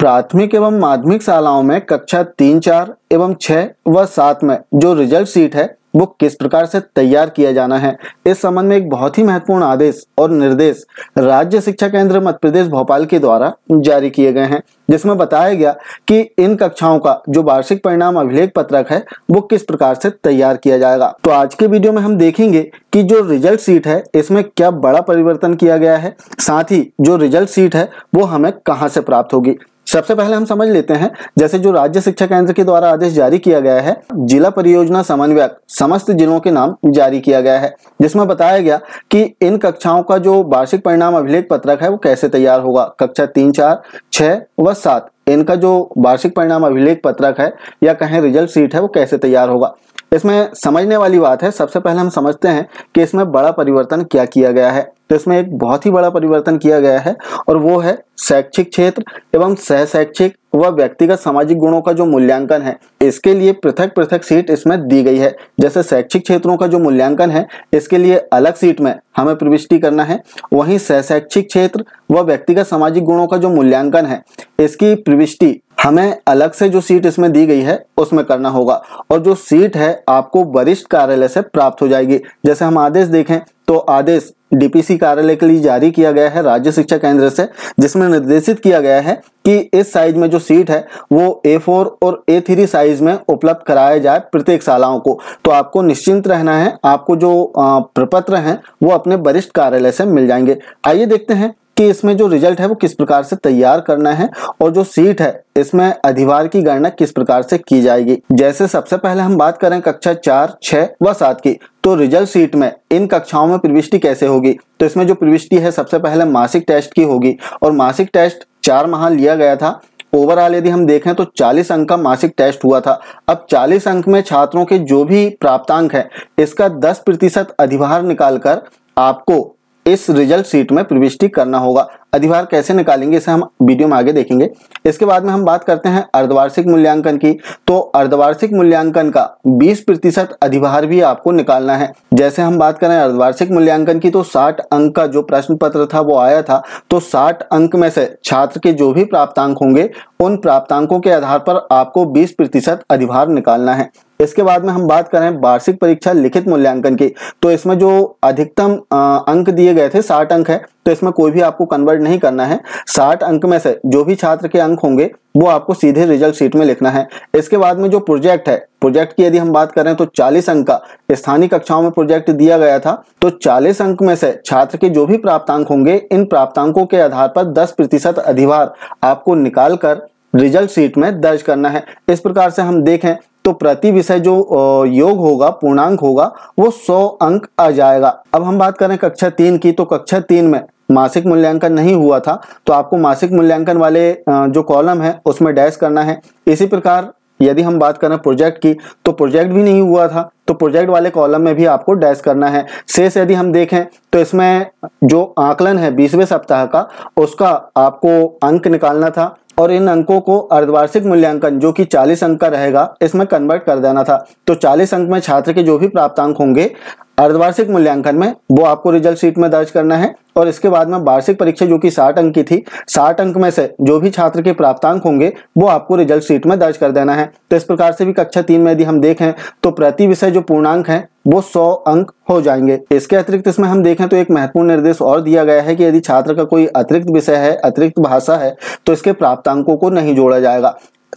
प्राथमिक एवं माध्यमिक शालाओं में कक्षा तीन चार एवं छह व सात में जो रिजल्ट सीट है वो किस प्रकार से तैयार किया जाना है इस संबंध में एक बहुत ही महत्वपूर्ण आदेश और निर्देश राज्य शिक्षा केंद्र मध्य प्रदेश भोपाल के द्वारा जारी किए गए हैं जिसमें बताया गया कि इन कक्षाओं का जो वार्षिक परिणाम अभिलेख पत्रक है वो किस प्रकार से तैयार किया जाएगा तो आज के वीडियो में हम देखेंगे कि जो रिजल्ट सीट है इसमें क्या बड़ा परिवर्तन किया गया है साथ ही जो रिजल्ट सीट है वो हमें कहाँ से प्राप्त होगी सबसे पहले हम समझ लेते हैं जैसे जो राज्य शिक्षा केंद्र के द्वारा आदेश जारी किया गया है जिला परियोजना समन्वयक समस्त जिलों के नाम जारी किया गया है जिसमें बताया गया कि इन कक्षाओं का जो वार्षिक परिणाम अभिलेख पत्रक है वो कैसे तैयार होगा कक्षा तीन चार छह व सात इनका जो वार्षिक परिणाम अभिलेख पत्रक है या कहें रिजल्ट सीट है वो कैसे तैयार होगा इसमें समझने वाली बात है सबसे पहले हम समझते हैं कि इसमें बड़ा परिवर्तन क्या किया गया है तो इसमें एक बहुत ही बड़ा परिवर्तन किया गया है और वो है शैक्षिक क्षेत्र एवं सह शैक्षिक व व्यक्तिगत सामाजिक गुणों का जो मूल्यांकन है इसके लिए पृथक पृथक सीट इसमें दी गई है जैसे शैक्षिक क्षेत्रों का जो मूल्यांकन है इसके लिए अलग सीट में हमें प्रविष्टि करना है वहीं शैक्षिक क्षेत्र व व्यक्तिगत सामाजिक गुणों का जो मूल्यांकन है इसकी प्रविष्टि हमें अलग से जो सीट इसमें दी गई है उसमें करना होगा और जो सीट है आपको वरिष्ठ कार्यालय से प्राप्त हो जाएगी जैसे हम आदेश देखें तो आदेश डीपीसी कार्यालय के लिए जारी किया गया है राज्य शिक्षा केंद्र से जिसमें निर्देशित किया गया है कि इस साइज में जो सीट है वो ए फोर और ए थ्री साइज में उपलब्ध कराया जाए प्रत्येक शालाओं को तो आपको निश्चिंत रहना है आपको जो प्रपत्र हैं वो अपने वरिष्ठ कार्यालय से मिल जाएंगे आइए देखते हैं कि इसमें जो रिजल्ट है वो किस प्रकार से तैयार करना है और जो सीट है इसमें अधिवार की गणना किस प्रकार से की जाएगी जैसे सबसे पहले हम बात करें कक्षा चार छह व सात की तो रिजल्ट सीट में इन कक्षाओं में प्रविष्टि कैसे होगी तो इसमें जो प्रविष्टि है सबसे पहले मासिक टेस्ट की होगी और मासिक टेस्ट चार माह लिया गया था ओवरऑल यदि हम देखें तो 40 अंक का मासिक टेस्ट हुआ था अब 40 अंक में छात्रों के जो भी प्राप्तांक है इसका 10 प्रतिशत अधिभार निकालकर आपको इस रिजल्ट सीट में प्रविष्टि करना होगा अधिभार कैसे निकालेंगे इसे हम वीडियो में आगे देखेंगे इसके बाद में हम बात करते हैं अर्धवार्षिक मूल्यांकन की तो अर्धवार्षिक मूल्यांकन का 20 प्रतिशत अधिभार भी आपको निकालना है जैसे हम बात करें अर्धवार्षिक मूल्यांकन की तो 60 अंक का जो प्रश्न पत्र था वो आया था तो 60 अंक में से छात्र के जो भी प्राप्तांक होंगे उन प्राप्तांकों के आधार पर आपको बीस प्रतिशत अधिभार निकालना है इसके बाद में हम बात करें वार्षिक परीक्षा लिखित मूल्यांकन की तो इसमें जो अधिकतम अंक दिए गए थे साठ अंक है तो इसमें कोई भी आपको कन्वर्ट नहीं करना है साठ अंक में से जो भी छात्र के अंक होंगे वो आपको सीधे रिजल्ट शीट में लिखना है इसके बाद में जो प्रोजेक्ट है प्रोजेक्ट की यदि हम बात करें तो 40 अंक का स्थानीय कक्षाओं में प्रोजेक्ट दिया गया था तो 40 अंक में से छात्र के जो भी प्राप्तांक होंगे इन प्राप्तांकों के आधार पर 10 प्रतिशत अधिभार आपको निकालकर रिजल्ट शीट में दर्ज करना है इस प्रकार से हम देखें तो प्रति विषय जो योग होगा पूर्णांक होगा वो सौ अंक आ जाएगा अब हम बात करें कक्षा तीन की तो कक्षा तीन में मासिक मूल्यांकन नहीं हुआ था तो आपको मासिक मूल्यांकन वाले जो कॉलम है उसमें डैश करना है इसी प्रकार यदि हम बात करें प्रोजेक्ट की तो प्रोजेक्ट भी नहीं हुआ था तो प्रोजेक्ट वाले कॉलम में भी आपको डैश करना है शेष यदि हम देखें तो इसमें जो आकलन है बीसवें सप्ताह का उसका आपको अंक निकालना था और इन अंकों को अर्धवार्षिक मूल्यांकन जो कि 40 अंक का रहेगा इसमें कन्वर्ट कर देना था तो 40 अंक में छात्र के जो भी प्राप्तांक होंगे अर्धवार्षिक मूल्यांकन में वो आपको रिजल्ट शीट में दर्ज करना है और इसके बाद में वार्षिक परीक्षा जो कि 60 अंक की थी 60 अंक में से जो भी छात्र के प्राप्तांक होंगे वो आपको रिजल्ट शीट में दर्ज कर देना है तो इस प्रकार से भी कक्षा तीन में यदि हम देखें तो प्रति विषय जो पूर्णांक है वो 100 अंक हो जाएंगे इसके अतिरिक्त इसमें हम देखें तो एक महत्वपूर्ण निर्देश और दिया गया है कि यदि छात्र का कोई अतिरिक्त विषय है अतिरिक्त भाषा है तो इसके प्राप्त अंकों को नहीं जोड़ा जाएगा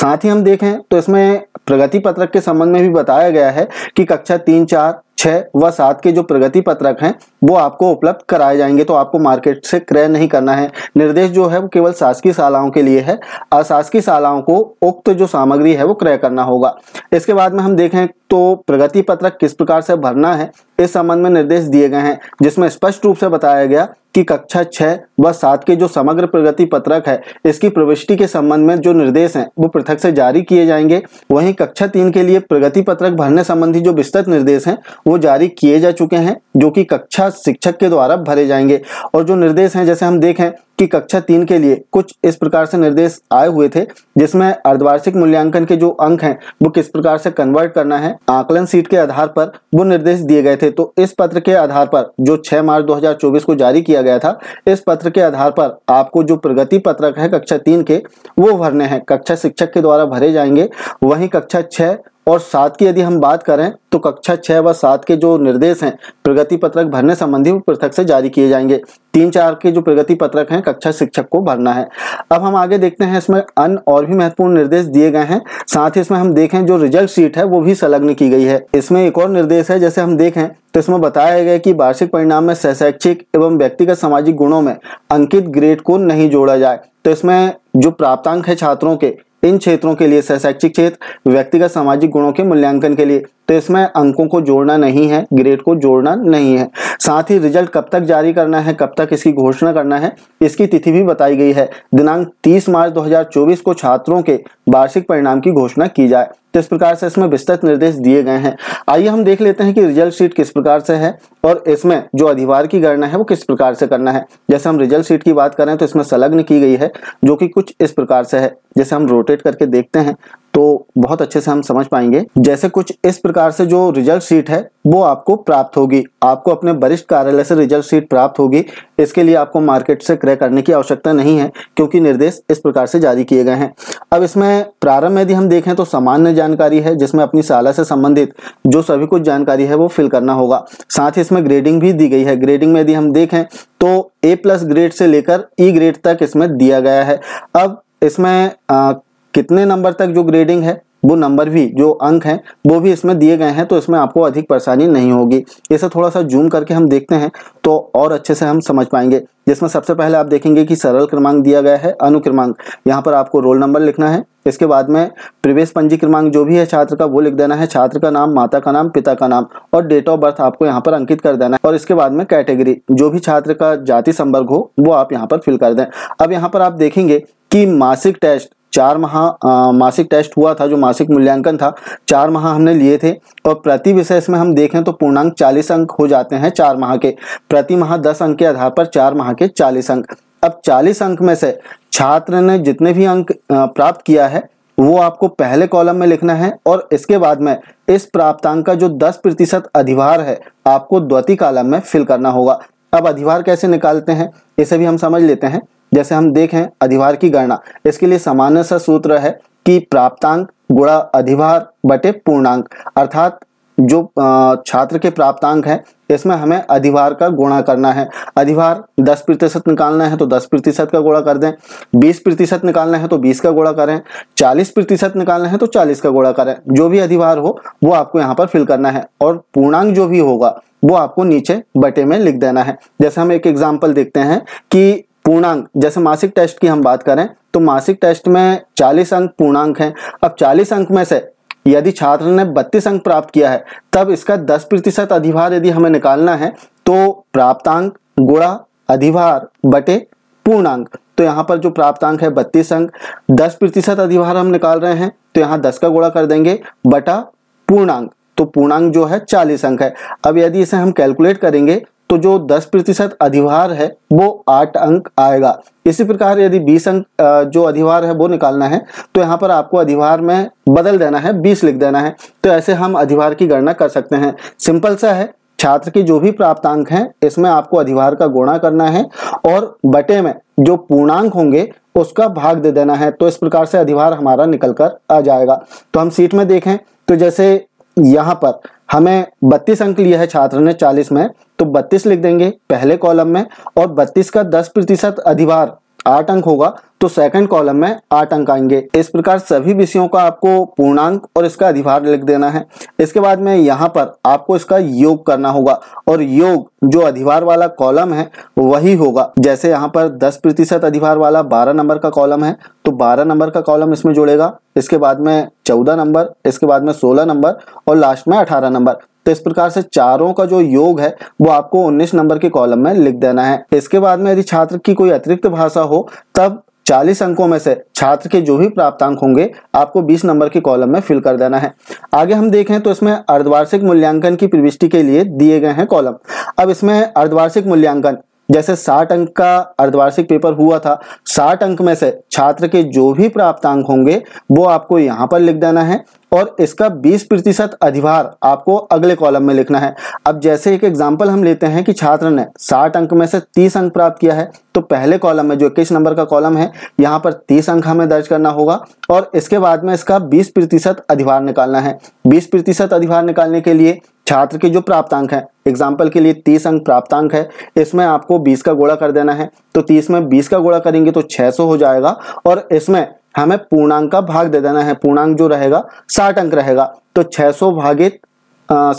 साथ ही हम देखें तो इसमें प्रगति पत्रक के संबंध में भी बताया गया है कि कक्षा तीन चार छह व सात के जो प्रगति पत्रक हैं वो आपको उपलब्ध कराए जाएंगे तो आपको मार्केट से क्रय नहीं करना है निर्देश जो है वो केवल शासकीय शालाओं के लिए है अशासकीय शालाओं को उक्त जो सामग्री है वो क्रय करना होगा इसके बाद में हम देखें तो प्रगति पत्रक किस प्रकार से भरना है इस संबंध में निर्देश दिए गए हैं जिसमें स्पष्ट रूप से बताया गया कि कक्षा छह व सात के जो समग्र प्रगति पत्रक है इसकी प्रविष्टि के संबंध में जो निर्देश हैं वो पृथक से जारी किए जाएंगे वहीं कक्षा तीन के लिए प्रगति पत्रक भरने संबंधी जो विस्तृत निर्देश हैं वो जारी किए जा चुके हैं जो कि कक्षा शिक्षक के द्वारा भरे जाएंगे और जो निर्देश हैं जैसे हम देखें कि कक्षा तीन के लिए कुछ इस प्रकार से निर्देश आए हुए थे जिसमें अर्धवार्षिक मूल्यांकन के जो अंक हैं वो किस प्रकार से कन्वर्ट करना है आकलन सीट के आधार पर वो निर्देश दिए गए थे तो इस पत्र के आधार पर जो 6 मार्च 2024 को जारी किया गया था इस पत्र के आधार पर आपको जो प्रगति पत्रक है कक्षा तीन के वो भरने हैं कक्षा शिक्षक के द्वारा भरे जाएंगे वहीं कक्षा छह और सात की यदि हम बात करें तो कक्षा छः व सात के जो निर्देश हैं प्रगति पत्रक भरने संबंधी वो पृथक से जारी किए जाएंगे तीन चार के जो प्रगति पत्रक हैं कक्षा शिक्षक को भरना है अब हम आगे देखते हैं इसमें अन्य और भी महत्वपूर्ण निर्देश दिए गए हैं साथ ही इसमें हम देखें जो रिजल्ट शीट है वो भी संलग्न की गई है इसमें एक और निर्देश है जैसे हम देखें तो इसमें बताया गया कि वार्षिक परिणाम में शैक्षिक एवं व्यक्तिगत सामाजिक गुणों में अंकित ग्रेड को नहीं जोड़ा जाए तो इसमें जो प्राप्तांक है छात्रों के इन क्षेत्रों के लिए शैक्षिक क्षेत्र व्यक्तिगत सामाजिक गुणों के मूल्यांकन के लिए तो इसमें अंकों को जोड़ना नहीं है ग्रेड को जोड़ना नहीं है साथ ही रिजल्ट कब तक जारी करना है कब तक इसकी घोषणा करना है इसकी तिथि भी बताई गई है दिनांक 30 मार्च 2024 को छात्रों के वार्षिक परिणाम की घोषणा की जाए तो इस प्रकार से इसमें विस्तृत निर्देश दिए गए हैं आइए हम देख लेते हैं कि रिजल्ट शीट किस प्रकार से है और इसमें जो अधिवार की गणना है वो किस प्रकार से करना है जैसे हम रिजल्ट शीट की बात करें तो इसमें संलग्न की गई है जो कि कुछ इस प्रकार से है जैसे हम रोटेट करके देखते हैं तो बहुत अच्छे से हम समझ पाएंगे जैसे कुछ इस प्रकार से जो रिजल्ट शीट है वो आपको प्राप्त होगी आपको अपने वरिष्ठ कार्यालय से रिजल्ट शीट प्राप्त होगी इसके लिए आपको मार्केट से क्रय करने की आवश्यकता नहीं है क्योंकि निर्देश इस प्रकार से जारी किए गए हैं अब इसमें प्रारंभ यदि हम देखें तो सामान्य जानकारी है जिसमें अपनी शाला से संबंधित जो सभी कुछ जानकारी है वो फिल करना होगा साथ ही इसमें ग्रेडिंग भी दी गई है ग्रेडिंग में यदि हम देखें तो ए प्लस ग्रेड से लेकर ई e ग्रेड तक इसमें दिया गया है अब इसमें कितने नंबर तक जो ग्रेडिंग है वो नंबर भी जो अंक हैं वो भी इसमें दिए गए हैं तो इसमें आपको अधिक परेशानी नहीं होगी इसे थोड़ा सा जूम करके हम देखते हैं तो और अच्छे से हम समझ पाएंगे जिसमें सबसे पहले आप देखेंगे कि सरल क्रमांक दिया गया है अनुक्रमांक यहाँ पर आपको रोल नंबर लिखना है इसके बाद में प्रवेश पंजी क्रमांक जो भी है छात्र का वो लिख देना है छात्र का नाम माता का नाम पिता का नाम और डेट ऑफ बर्थ आपको यहाँ पर अंकित कर देना है और इसके बाद में कैटेगरी जो भी छात्र का जाति संवर्ग हो वो आप यहाँ पर फिल कर दें अब यहाँ पर आप देखेंगे कि मासिक टेस्ट चार माह मासिक टेस्ट हुआ था जो मासिक मूल्यांकन था चार माह हमने लिए थे और प्रति विषय इसमें हम देखें तो पूर्णांक चालीस अंक हो जाते हैं चार माह के प्रति माह दस अंक के आधार पर चार माह के चालीस अंक अब चालीस अंक में से छात्र ने जितने भी अंक प्राप्त किया है वो आपको पहले कॉलम में लिखना है और इसके बाद में इस प्राप्तांक का जो 10 प्रतिशत अधिभार है आपको द्वितीय कॉलम में फिल करना होगा अब अधिभार कैसे निकालते हैं इसे भी हम समझ लेते हैं जैसे हम देखें अधिभार की गणना इसके लिए सामान्य सा सूत्र है कि प्राप्तांक गुणा अधिभार बटे पूर्णांक अर्थात जो छात्र के प्राप्तांक है इसमें हमें अधिभार का गुणा करना है अधिभार 10 प्रतिशत निकालना है तो 10 प्रतिशत का गुणा कर दें 20 प्रतिशत निकालना है तो 20 का गुणा करें 40 प्रतिशत निकालना है तो 40 का गुणा करें जो भी अधिभार हो वो आपको यहाँ पर फिल करना है और पूर्णांक जो भी होगा वो आपको नीचे बटे में लिख देना है जैसे हम एक एग्जाम्पल देखते हैं कि पूर्णांक जैसे मासिक टेस्ट की हम बात करें तो मासिक टेस्ट में 40 अंक पूर्णांक हैं अब 40 अंक में से यदि छात्र ने 32 अंक प्राप्त किया है तब इसका 10 प्रतिशत अधिभार यदि हमें निकालना है तो प्राप्तांक गुणा अधिभार बटे पूर्णांक तो यहाँ पर जो प्राप्तांक है बत्तीस अंक दस प्रतिशत अधिभार हम निकाल रहे हैं तो यहाँ दस का गुणा कर देंगे बटा पूर्णांक तो पूर्णांक जो है चालीस अंक है अब यदि इसे हम कैलकुलेट करेंगे तो जो 10 प्रतिशत अधिभार है वो आठ अंक आएगा इसी प्रकार यदि 20 अंक जो अधिभार है वो निकालना है तो यहाँ पर आपको अधिभार में बदल देना है 20 लिख देना है तो ऐसे हम अधिभार की गणना कर सकते हैं सिंपल सा है छात्र के जो भी प्राप्तांक हैं इसमें आपको अधिभार का गुणा करना है और बटे में जो पूर्णांक होंगे उसका भाग दे देना है तो इस प्रकार से अधिभार हमारा निकल कर आ जाएगा तो हम सीट में देखें तो जैसे यहाँ पर हमें बत्तीस अंक लिया है छात्र ने चालीस में तो बत्तीस लिख देंगे पहले कॉलम में और बत्तीस का दस प्रतिशत अधिभार आठ अंक होगा तो सेकंड कॉलम में आठ अंक आएंगे इस प्रकार सभी विषयों का आपको पूर्णांक और इसका अधिभार लिख देना है इसके बाद में यहाँ पर आपको इसका योग करना होगा और योग जो अधिभार वाला कॉलम है वही होगा जैसे यहाँ पर दस प्रतिशत अधिभार वाला बारह नंबर का कॉलम है तो बारह नंबर का कॉलम इसमें जुड़ेगा इसके बाद में चौदह नंबर इसके बाद में सोलह नंबर और लास्ट में अठारह नंबर तो इस प्रकार से चारों का जो योग है वो आपको 19 नंबर के कॉलम में लिख देना है इसके बाद में यदि छात्र की कोई अतिरिक्त भाषा हो तब चालीस अंकों में से छात्र के जो भी प्राप्तांक होंगे आपको 20 नंबर के कॉलम में फिल कर देना है आगे हम देखें तो इसमें अर्धवार्षिक मूल्यांकन की प्रविष्टि के लिए दिए गए हैं कॉलम अब इसमें अर्धवार्षिक मूल्यांकन जैसे 60 अंक का अर्धवार्षिक पेपर हुआ था 60 अंक में से छात्र के जो भी प्राप्त अंक होंगे वो आपको यहाँ पर लिख देना है और इसका 20 प्रतिशत अधिभार आपको अगले कॉलम में लिखना है अब जैसे एक एग्जाम्पल हम लेते हैं कि छात्र ने 60 अंक में से 30 अंक प्राप्त किया है तो पहले कॉलम में जो इक्कीस नंबर का कॉलम है यहाँ पर 30 अंक हमें दर्ज करना होगा और इसके बाद में इसका 20 प्रतिशत अधिभार निकालना है 20 प्रतिशत अधिभार निकालने के लिए छात्र के जो प्राप्तांक है एग्जाम्पल के लिए तीस अंक प्राप्तांक है इसमें आपको बीस का गोड़ा कर देना है तो तीस में बीस का गोड़ा करेंगे तो छह सौ हो जाएगा और इसमें हमें पूर्णांक का भाग दे देना है पूर्णांक जो रहेगा साठ अंक रहेगा तो 600 भागित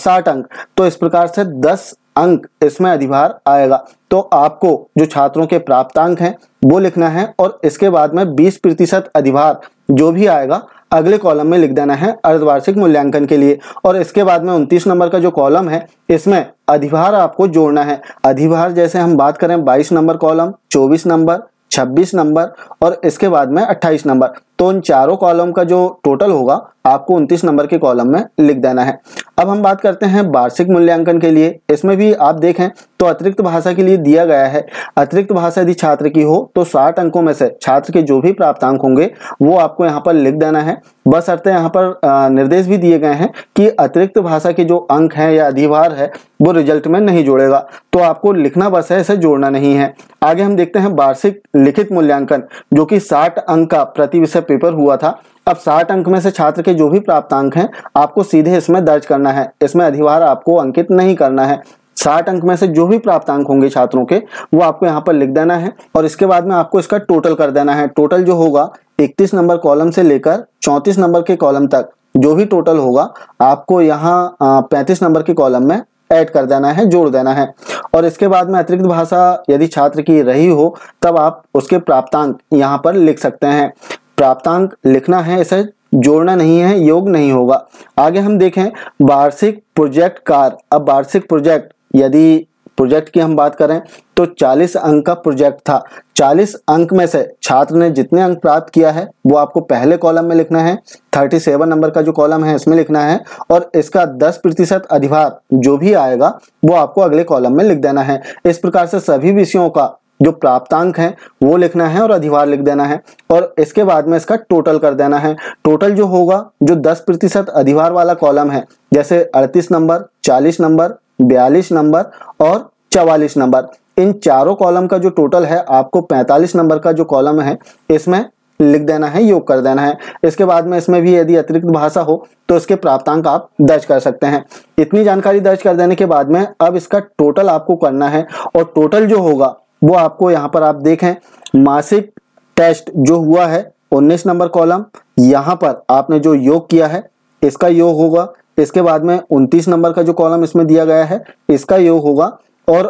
साठ अंक तो इस प्रकार से 10 अंक इसमें अधिभार आएगा तो आपको जो छात्रों के प्राप्तांक हैं वो लिखना है और इसके बाद में बीस प्रतिशत अधिभार जो भी आएगा अगले कॉलम में लिख देना है अर्धवार्षिक मूल्यांकन के लिए और इसके बाद में उनतीस नंबर का जो कॉलम है इसमें अधिभार आपको जोड़ना है अधिभार जैसे हम बात करें बाईस नंबर कॉलम चौबीस नंबर छब्बीस नंबर और इसके बाद में अट्ठाईस नंबर तो उन चारों कॉलम का जो टोटल होगा आपको 29 नंबर के कॉलम में लिख देना है अब हम बात करते हैं वार्षिक मूल्यांकन के लिए इसमें भी आप देखें तो अतिरिक्त भाषा के लिए दिया गया है अतिरिक्त भाषा यदि छात्र की हो तो साठ अंकों में से छात्र के जो भी प्राप्त अंक होंगे वो आपको यहाँ पर लिख देना है बस अर्थ यहाँ पर निर्देश भी दिए गए हैं कि अतिरिक्त भाषा के जो अंक है या अधिवार है वो रिजल्ट में नहीं जोड़ेगा तो आपको लिखना बस है इसे जोड़ना नहीं है आगे हम देखते हैं वार्षिक लिखित मूल्यांकन जो कि साठ अंक का प्रति विषय पेपर हुआ था अब साठ अंक में से छात्र के जो भी प्राप्त अंक हैं आपको सीधे इसमें दर्ज करना है इसमें अधिवार आपको अंकित नहीं करना है साठ अंक में से जो भी प्राप्त अंक होंगे छात्रों के वो आपको यहाँ पर लिख देना है और इसके बाद में आपको इसका टोटल कर देना है टोटल जो होगा इकतीस नंबर कॉलम से लेकर चौंतीस नंबर के कॉलम तक जो भी टोटल होगा आपको यहाँ पैंतीस नंबर के कॉलम में ऐड कर देना है जोड़ देना है और इसके बाद में अतिरिक्त भाषा यदि छात्र की रही हो तब आप उसके प्राप्तांक यहाँ पर लिख सकते हैं प्राप्तांक लिखना है इसे जोड़ना नहीं है योग नहीं होगा आगे हम देखें वार्षिक प्रोजेक्ट कार अब वार्षिक प्रोजेक्ट यदि प्रोजेक्ट की हम बात करें तो 40 अंक का प्रोजेक्ट था 40 अंक में से छात्र ने जितने अंक प्राप्त किया है वो आपको पहले कॉलम में लिखना है 37 नंबर का जो कॉलम है इसमें लिखना है और इसका 10 प्रतिशत अधिभार जो भी आएगा वो आपको अगले कॉलम में लिख देना है इस प्रकार से सभी विषयों का जो प्राप्तांक है वो लिखना है और अधिवार लिख देना है और इसके बाद में इसका टोटल कर देना है टोटल जो होगा जो दस प्रतिशत अधिवार वाला कॉलम है जैसे अड़तीस नंबर चालीस नंबर बयालीस नंबर और चवालीस नंबर इन चारों कॉलम का जो टोटल है आपको 45 नंबर का जो कॉलम है इसमें लिख देना है योग कर देना है इसके बाद में इसमें भी यदि अतिरिक्त भाषा हो तो इसके प्राप्तांक आप दर्ज कर सकते हैं इतनी जानकारी दर्ज कर देने के बाद में अब इसका टोटल आपको करना है और टोटल जो होगा वो आपको यहाँ पर आप देखें मासिक टेस्ट जो हुआ है 19 नंबर कॉलम यहाँ पर आपने जो योग किया है इसका योग होगा इसके बाद में 29 नंबर का जो कॉलम इसमें दिया गया है इसका योग होगा और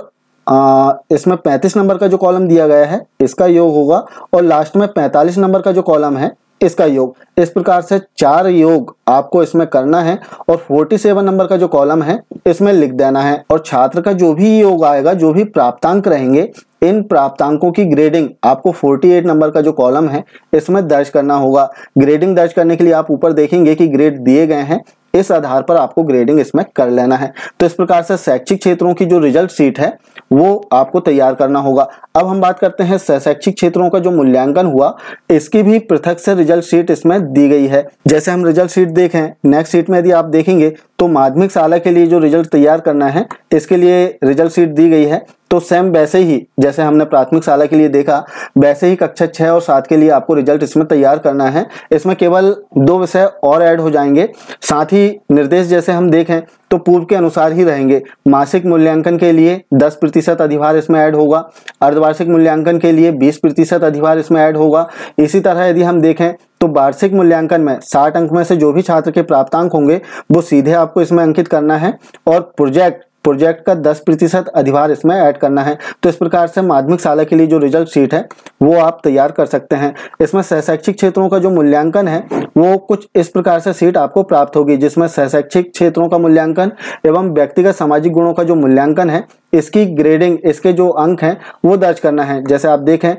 आ, इसमें 35 नंबर का जो कॉलम दिया गया है इसका योग होगा और लास्ट में 45 नंबर का जो कॉलम है इसका योग इस प्रकार से चार योग आपको इसमें करना है और 47 नंबर का जो कॉलम है इसमें लिख देना है और छात्र का जो भी योग आएगा जो भी प्राप्तांक रहेंगे इन प्राप्तांकों की ग्रेडिंग आपको 48 नंबर का जो कॉलम है इसमें दर्ज करना होगा ग्रेडिंग दर्ज करने के लिए आप ऊपर देखेंगे कि ग्रेड दिए गए हैं इस आधार पर आपको ग्रेडिंग इसमें कर लेना है तो इस प्रकार से शैक्षिक क्षेत्रों की जो रिजल्ट सीट है वो आपको तैयार करना होगा अब हम बात करते हैं शैक्षिक क्षेत्रों का जो मूल्यांकन हुआ इसकी भी पृथक से रिजल्ट सीट इसमें दी गई है जैसे हम रिजल्ट सीट देखें नेक्स्ट सीट में यदि आप देखेंगे तो माध्यमिक शाला के लिए जो रिजल्ट तैयार करना है इसके लिए रिजल्ट सीट दी गई है तो सेम वैसे ही जैसे हमने प्राथमिक शाला के लिए देखा वैसे ही कक्षा छः और सात के लिए आपको रिजल्ट इसमें तैयार करना है इसमें केवल दो विषय और ऐड हो जाएंगे साथ ही निर्देश जैसे हम देखें तो पूर्व के अनुसार ही रहेंगे मासिक मूल्यांकन के लिए 10 प्रतिशत अधिभार इसमें ऐड होगा अर्धवार्षिक मूल्यांकन के लिए 20 प्रतिशत अधिभार इसमें ऐड होगा इसी तरह यदि हम देखें तो वार्षिक मूल्यांकन में 60 अंक में से जो भी छात्र के प्राप्तांक होंगे वो सीधे आपको इसमें अंकित करना है और प्रोजेक्ट प्रोजेक्ट का दस प्रतिशत अधिभार इसमें ऐड करना है तो इस प्रकार से माध्यमिक शाला के लिए जो रिजल्ट शीट है वो आप तैयार कर सकते हैं इसमें सहशैक्षिक क्षेत्रों का जो मूल्यांकन है वो कुछ इस प्रकार से सीट आपको प्राप्त होगी जिसमें सहशैक्षिक क्षेत्रों का मूल्यांकन एवं व्यक्तिगत सामाजिक गुणों का जो मूल्यांकन है इसकी ग्रेडिंग इसके जो अंक हैं वो दर्ज करना है जैसे आप देखें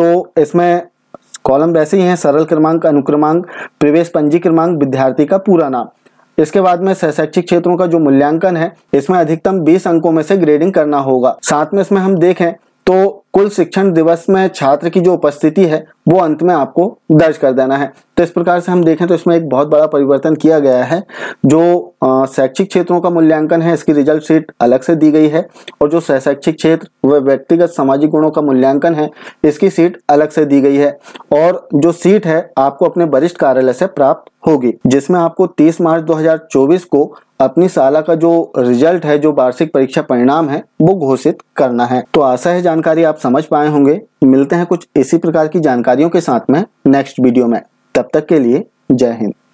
तो इसमें कॉलम वैसे ही हैं सरल क्रमांक अनुक्रमांक प्रवेश पंजी क्रमांक विद्यार्थी का पूरा नाम इसके बाद में शैक्षिक क्षेत्रों का जो मूल्यांकन है इसमें अधिकतम बीस अंकों में से ग्रेडिंग करना होगा साथ में इसमें हम देखें तो कुल शिक्षण दिवस में छात्र की जो उपस्थिति है वो अंत में आपको दर्ज कर देना है तो इस प्रकार से हम देखें तो इसमें एक बहुत बड़ा परिवर्तन किया गया है जो शैक्षिक क्षेत्रों का मूल्यांकन है इसकी रिजल्ट शीट अलग से दी गई है और जो शैक्षिक क्षेत्र व व्यक्तिगत सामाजिक गुणों का मूल्यांकन है इसकी सीट अलग से दी गई है और जो सीट है आपको अपने वरिष्ठ कार्यालय से प्राप्त होगी जिसमें आपको तीस मार्च दो को अपनी साला का जो रिजल्ट है जो वार्षिक परीक्षा परिणाम है वो घोषित करना है तो आशा है जानकारी आप समझ पाए होंगे मिलते हैं कुछ इसी प्रकार की जानकारियों के साथ में नेक्स्ट वीडियो में तब तक के लिए जय हिंद